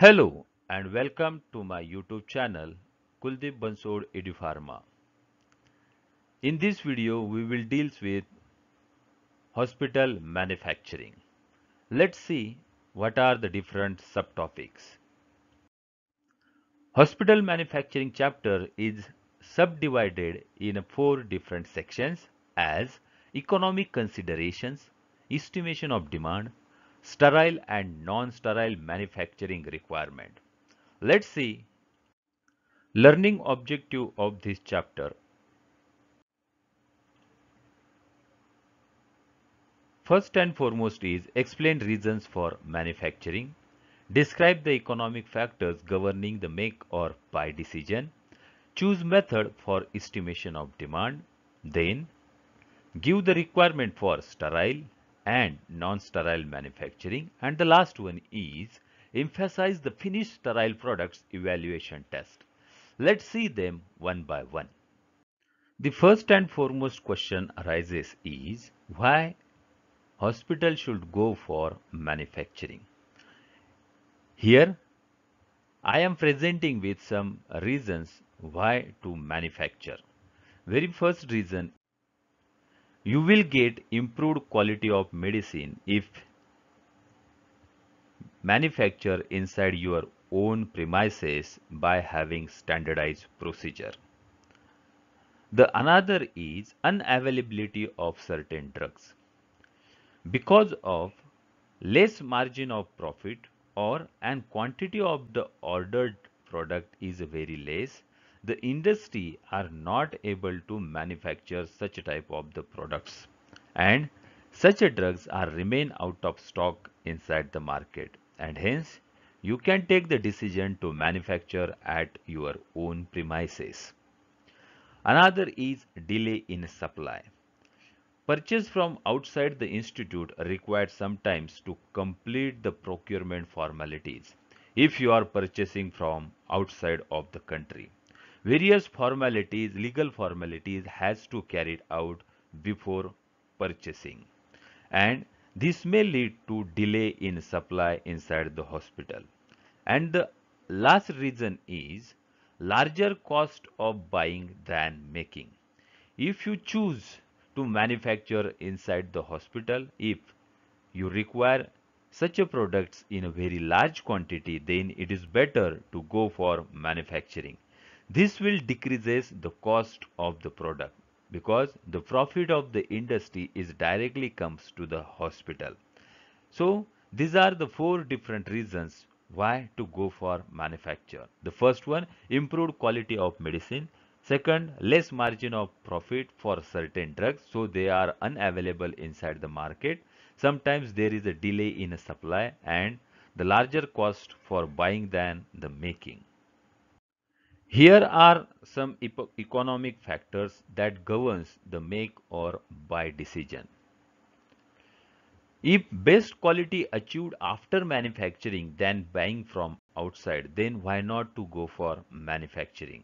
Hello and welcome to my YouTube channel Kuldeep Bansod Edupharma. In this video we will deal with hospital manufacturing. Let's see what are the different subtopics. Hospital manufacturing chapter is subdivided in four different sections as economic considerations, estimation of demand, sterile and non-sterile manufacturing requirement. Let's see learning objective of this chapter. First and foremost is explain reasons for manufacturing, describe the economic factors governing the make or buy decision, choose method for estimation of demand, then give the requirement for sterile, and non-sterile manufacturing. And the last one is emphasize the finished sterile products evaluation test. Let's see them one by one. The first and foremost question arises is why hospital should go for manufacturing. Here I am presenting with some reasons why to manufacture. Very first reason you will get improved quality of medicine if manufactured inside your own premises by having standardized procedure. The another is unavailability of certain drugs. Because of less margin of profit or and quantity of the ordered product is very less the industry are not able to manufacture such type of the products and such drugs are remain out of stock inside the market and hence you can take the decision to manufacture at your own premises. Another is delay in supply. Purchase from outside the institute required sometimes to complete the procurement formalities if you are purchasing from outside of the country various formalities, legal formalities has to carried out before purchasing and this may lead to delay in supply inside the hospital. And the last reason is larger cost of buying than making. If you choose to manufacture inside the hospital, if you require such a products in a very large quantity, then it is better to go for manufacturing this will decreases the cost of the product because the profit of the industry is directly comes to the hospital. So these are the four different reasons why to go for manufacture. The first one, improved quality of medicine. Second, less margin of profit for certain drugs, so they are unavailable inside the market. Sometimes there is a delay in a supply and the larger cost for buying than the making. Here are some economic factors that governs the make or buy decision. If best quality achieved after manufacturing than buying from outside, then why not to go for manufacturing?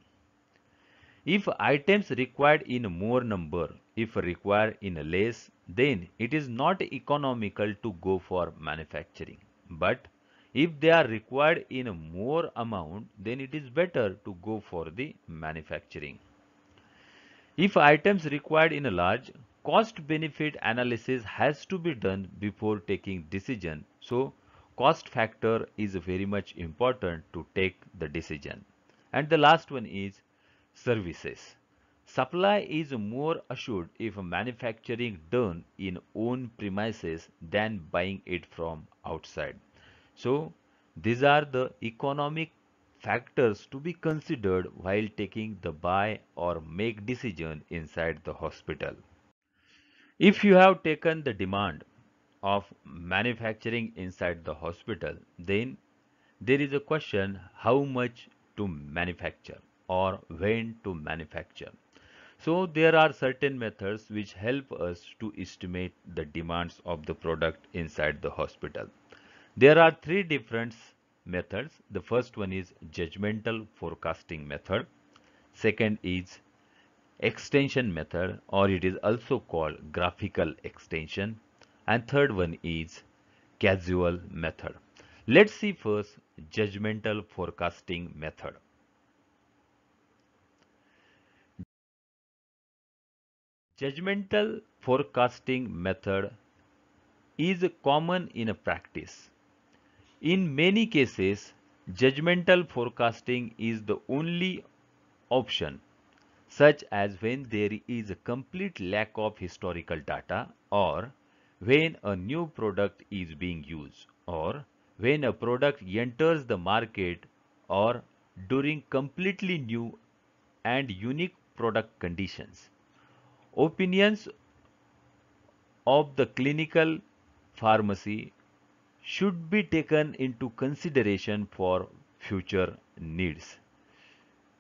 If items required in more number, if required in less, then it is not economical to go for manufacturing. But if they are required in a more amount, then it is better to go for the manufacturing. If items required in a large, cost-benefit analysis has to be done before taking decision. So, cost factor is very much important to take the decision. And the last one is services. Supply is more assured if manufacturing done in own premises than buying it from outside. So these are the economic factors to be considered while taking the buy or make decision inside the hospital. If you have taken the demand of manufacturing inside the hospital, then there is a question how much to manufacture or when to manufacture. So there are certain methods which help us to estimate the demands of the product inside the hospital. There are three different methods. The first one is judgmental forecasting method. Second is extension method or it is also called graphical extension. And third one is casual method. Let's see first judgmental forecasting method. Judgmental forecasting method is common in practice in many cases, judgmental forecasting is the only option, such as when there is a complete lack of historical data or when a new product is being used or when a product enters the market or during completely new and unique product conditions. Opinions of the clinical pharmacy should be taken into consideration for future needs.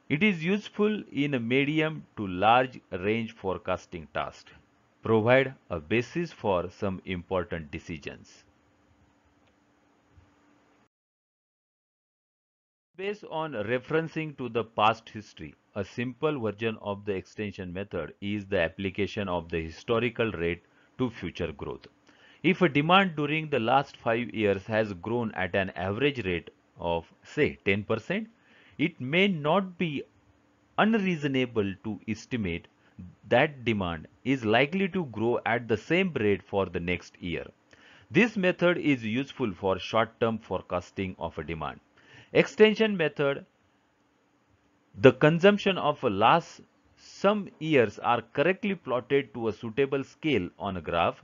It is useful in a medium to large range forecasting tasks, provide a basis for some important decisions. Based on referencing to the past history, a simple version of the extension method is the application of the historical rate to future growth. If a demand during the last 5 years has grown at an average rate of say 10%, it may not be unreasonable to estimate that demand is likely to grow at the same rate for the next year. This method is useful for short-term forecasting of a demand. Extension method The consumption of a last some years are correctly plotted to a suitable scale on a graph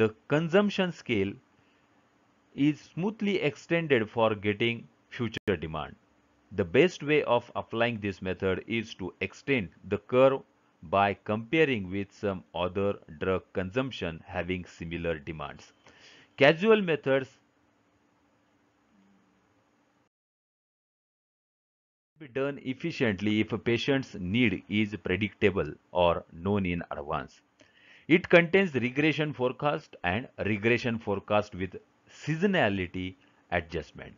the consumption scale is smoothly extended for getting future demand. The best way of applying this method is to extend the curve by comparing with some other drug consumption having similar demands. Casual methods be done efficiently if a patient's need is predictable or known in advance. It contains regression forecast and regression forecast with seasonality adjustment.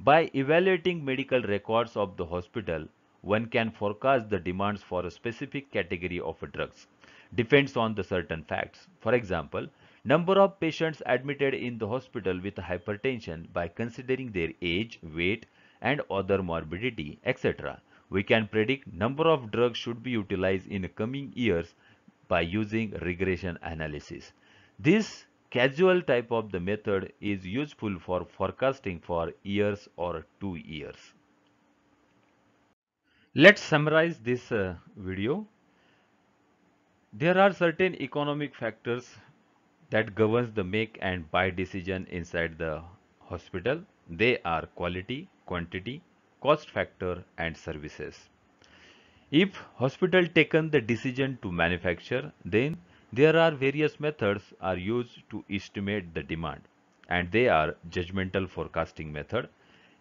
By evaluating medical records of the hospital, one can forecast the demands for a specific category of drugs. Depends on the certain facts. For example, number of patients admitted in the hospital with hypertension by considering their age, weight, and other morbidity, etc. We can predict number of drugs should be utilized in coming years by using regression analysis. This casual type of the method is useful for forecasting for years or two years. Let's summarize this uh, video. There are certain economic factors that governs the make and buy decision inside the hospital. They are quality, quantity, cost factor and services. If hospital taken the decision to manufacture, then there are various methods are used to estimate the demand and they are judgmental forecasting method,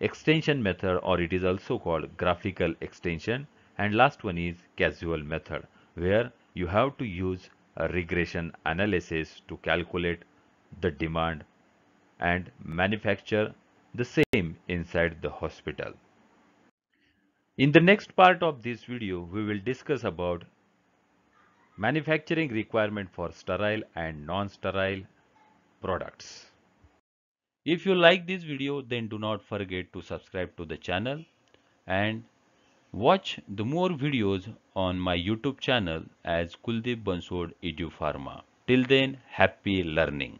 extension method or it is also called graphical extension and last one is casual method where you have to use a regression analysis to calculate the demand and manufacture the same inside the hospital. In the next part of this video, we will discuss about manufacturing requirement for sterile and non-sterile products. If you like this video, then do not forget to subscribe to the channel and watch the more videos on my YouTube channel as Kuldeep Bansod Pharma. Till then, happy learning.